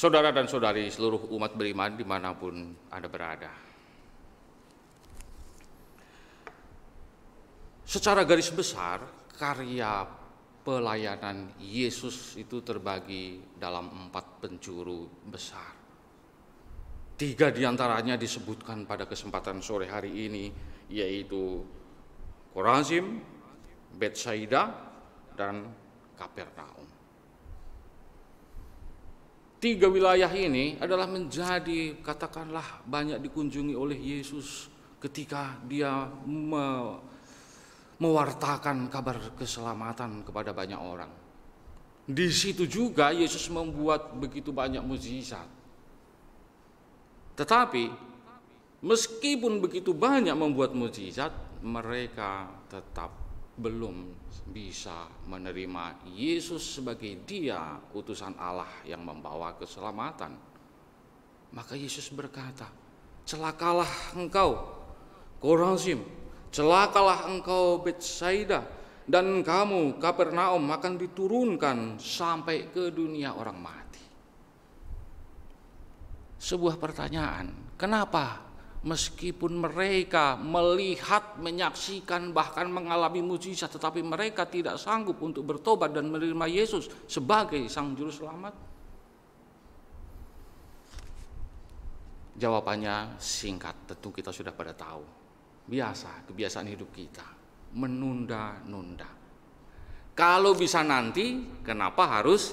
saudara dan saudari seluruh umat beriman dimanapun Anda berada. Secara garis besar, karya pelayanan Yesus itu terbagi dalam empat penjuru besar. Tiga diantaranya disebutkan pada kesempatan sore hari ini, yaitu Korazim, Betsaida, dan Kapernaum tiga wilayah ini adalah menjadi katakanlah banyak dikunjungi oleh Yesus ketika dia me mewartakan kabar keselamatan kepada banyak orang. Di situ juga Yesus membuat begitu banyak mujizat. Tetapi meskipun begitu banyak membuat mujizat mereka tetap belum bisa menerima Yesus sebagai Dia, utusan Allah yang membawa keselamatan. Maka Yesus berkata, "Celakalah engkau, Korazim, celakalah engkau Betsaida, dan kamu Kapernaum akan diturunkan sampai ke dunia orang mati." Sebuah pertanyaan, kenapa meskipun mereka melihat, menyaksikan, bahkan mengalami mujizat, tetapi mereka tidak sanggup untuk bertobat dan menerima Yesus sebagai Sang Juru Selamat? Jawabannya singkat, tentu kita sudah pada tahu. Biasa, kebiasaan hidup kita menunda-nunda. Kalau bisa nanti, kenapa harus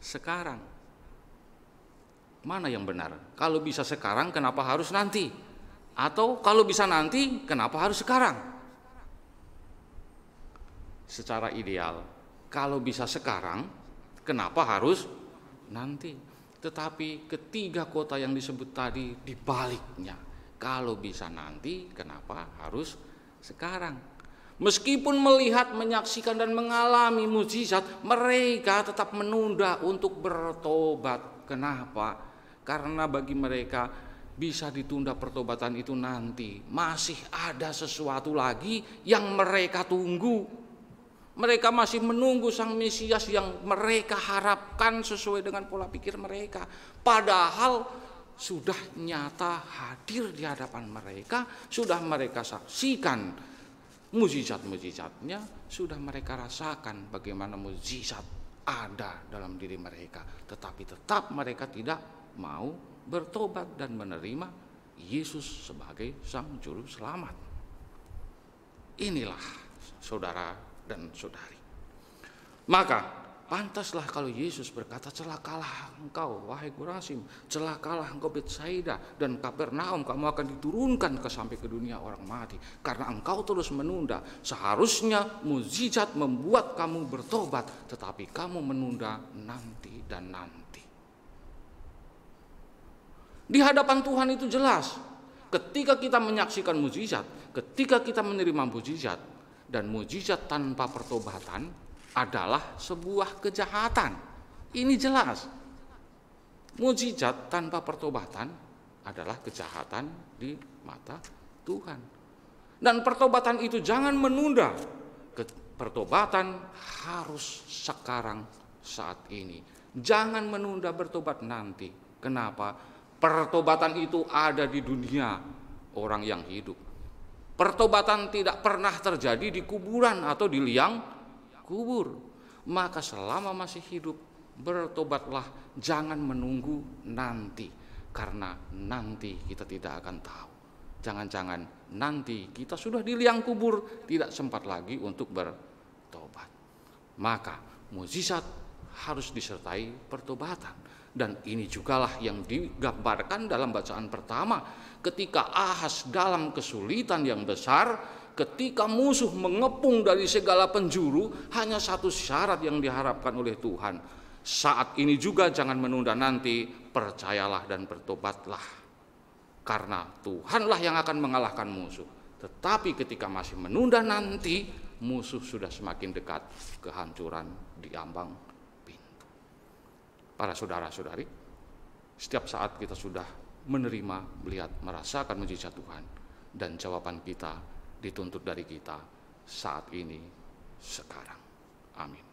sekarang? Mana yang benar? Kalau bisa sekarang, kenapa harus nanti? Atau kalau bisa nanti, kenapa harus sekarang? Secara ideal, kalau bisa sekarang, kenapa harus nanti? Tetapi ketiga kota yang disebut tadi dibaliknya. Kalau bisa nanti, kenapa harus sekarang? Meskipun melihat, menyaksikan dan mengalami mujizat, mereka tetap menunda untuk bertobat. Kenapa? Karena bagi mereka bisa ditunda pertobatan itu nanti. Masih ada sesuatu lagi yang mereka tunggu. Mereka masih menunggu sang Mesias yang mereka harapkan sesuai dengan pola pikir mereka. Padahal sudah nyata hadir di hadapan mereka, sudah mereka saksikan mujizat-mujizatnya, sudah mereka rasakan bagaimana mujizat ada dalam diri mereka, tetapi tetap mereka tidak mau bertobat dan menerima Yesus sebagai sang juru selamat. Inilah saudara dan saudari. Maka pantaslah kalau Yesus berkata celakalah engkau wahai Gurasim celakalah engkau Betsaida dan Kapernaum kamu akan diturunkan ke sampai ke dunia orang mati karena engkau terus menunda seharusnya mukjizat membuat kamu bertobat tetapi kamu menunda nanti dan nanti di hadapan Tuhan itu jelas. Ketika kita menyaksikan mujizat, ketika kita menerima mujizat, dan mujizat tanpa pertobatan adalah sebuah kejahatan. Ini jelas. Mujizat tanpa pertobatan adalah kejahatan di mata Tuhan. Dan pertobatan itu jangan menunda. Pertobatan harus sekarang saat ini. Jangan menunda bertobat nanti. Kenapa? Pertobatan itu ada di dunia orang yang hidup. Pertobatan tidak pernah terjadi di kuburan atau di liang kubur. Maka selama masih hidup, bertobatlah, jangan menunggu nanti karena nanti kita tidak akan tahu. Jangan-jangan nanti kita sudah di liang kubur, tidak sempat lagi untuk bertobat. Maka mujizat harus disertai pertobatan. Dan ini jugalah yang digambarkan dalam bacaan pertama ketika Ahas dalam kesulitan yang besar, ketika musuh mengepung dari segala penjuru, hanya satu syarat yang diharapkan oleh Tuhan. Saat ini juga jangan menunda nanti, percayalah dan bertobatlah. Karena Tuhanlah yang akan mengalahkan musuh. Tetapi ketika masih menunda nanti, musuh sudah semakin dekat, kehancuran diambang para saudara-saudari, setiap saat kita sudah menerima, melihat, merasakan mujizat Tuhan, dan jawaban kita dituntut dari kita saat ini, sekarang. Amin.